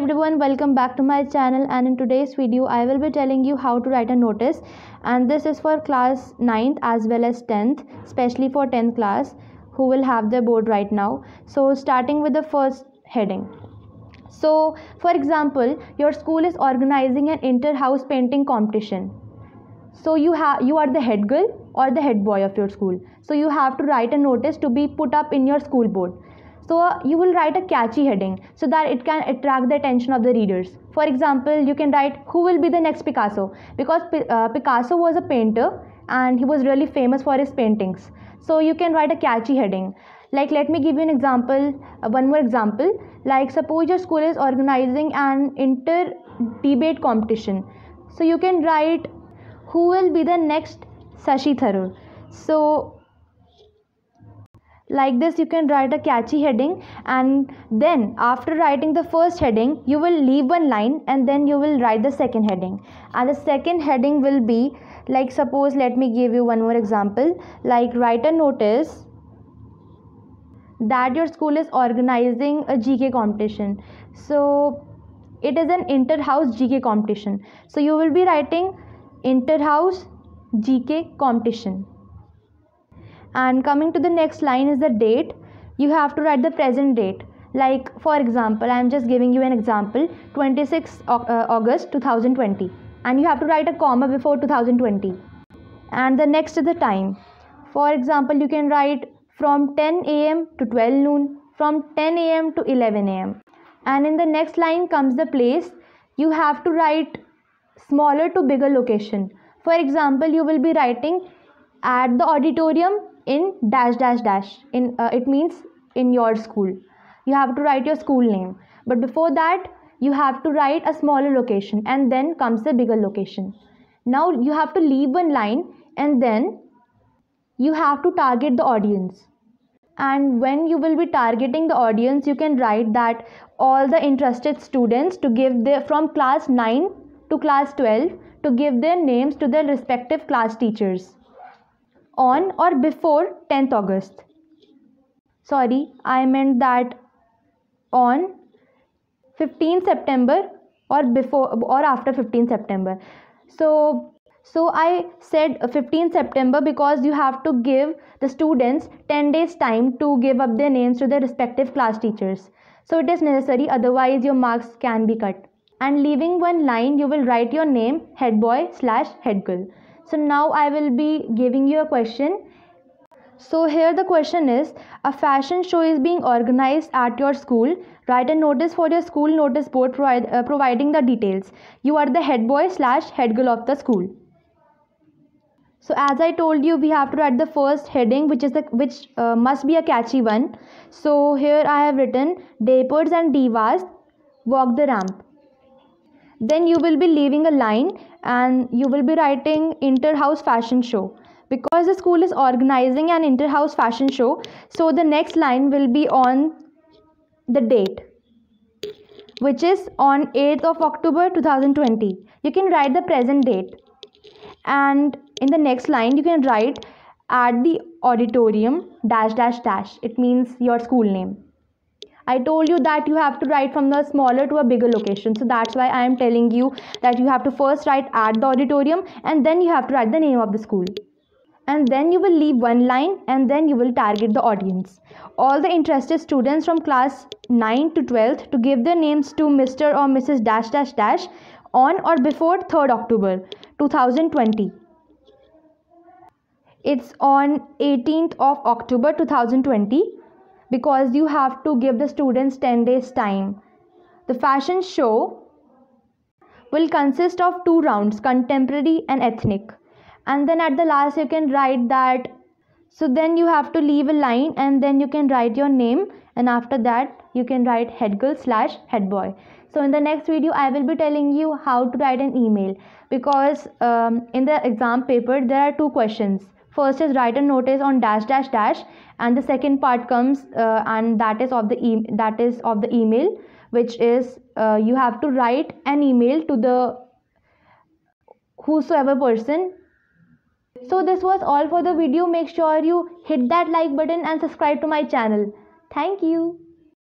everyone welcome back to my channel and in today's video i will be telling you how to write a notice and this is for class 9th as well as 10th especially for 10th class who will have their board right now so starting with the first heading so for example your school is organizing an inter house painting competition so you have you are the head girl or the head boy of your school so you have to write a notice to be put up in your school board so uh, you will write a catchy heading so that it can attract the attention of the readers. For example, you can write who will be the next Picasso because uh, Picasso was a painter and he was really famous for his paintings. So you can write a catchy heading. Like let me give you an example, uh, one more example. Like suppose your school is organizing an inter debate competition. So you can write who will be the next Sashi Tharoor. So like this you can write a catchy heading and then after writing the first heading you will leave one line and then you will write the second heading and the second heading will be like suppose let me give you one more example like write a notice that your school is organizing a gk competition so it is an inter-house gk competition so you will be writing inter-house gk competition and coming to the next line is the date you have to write the present date like for example i am just giving you an example 26 uh, august 2020 and you have to write a comma before 2020 and the next is the time for example you can write from 10 am to 12 noon from 10 am to 11 am and in the next line comes the place you have to write smaller to bigger location for example you will be writing at the auditorium in dash dash dash in uh, it means in your school you have to write your school name but before that you have to write a smaller location and then comes the bigger location now you have to leave one line and then you have to target the audience and when you will be targeting the audience you can write that all the interested students to give their from class 9 to class 12 to give their names to their respective class teachers on or before 10th August. Sorry, I meant that on fifteenth September or before or after fifteenth September. So so I said fifteenth September because you have to give the students 10 days time to give up their names to their respective class teachers. So it is necessary otherwise your marks can be cut. And leaving one line you will write your name head boy slash head girl so now i will be giving you a question so here the question is a fashion show is being organized at your school write a notice for your school notice board provide, uh, providing the details you are the head boy slash head girl of the school so as i told you we have to write the first heading which is the which uh, must be a catchy one so here i have written dapers and divas walk the ramp then you will be leaving a line and you will be writing inter-house fashion show because the school is organizing an inter-house fashion show so the next line will be on the date which is on 8th of october 2020 you can write the present date and in the next line you can write at the auditorium dash dash dash it means your school name I told you that you have to write from the smaller to a bigger location. So that's why I am telling you that you have to first write at the auditorium and then you have to write the name of the school and then you will leave one line and then you will target the audience. All the interested students from class 9 to 12 to give their names to Mr. or Mrs. dash dash dash on or before 3rd October 2020. It's on 18th of October 2020 because you have to give the students 10 days time. The fashion show will consist of two rounds contemporary and ethnic and then at the last you can write that so then you have to leave a line and then you can write your name and after that you can write head girl slash head boy so in the next video i will be telling you how to write an email because um, in the exam paper there are two questions first is write a notice on dash dash dash and the second part comes uh, and that is of the e- that is of the email which is uh, you have to write an email to the whosoever person so this was all for the video make sure you hit that like button and subscribe to my channel thank you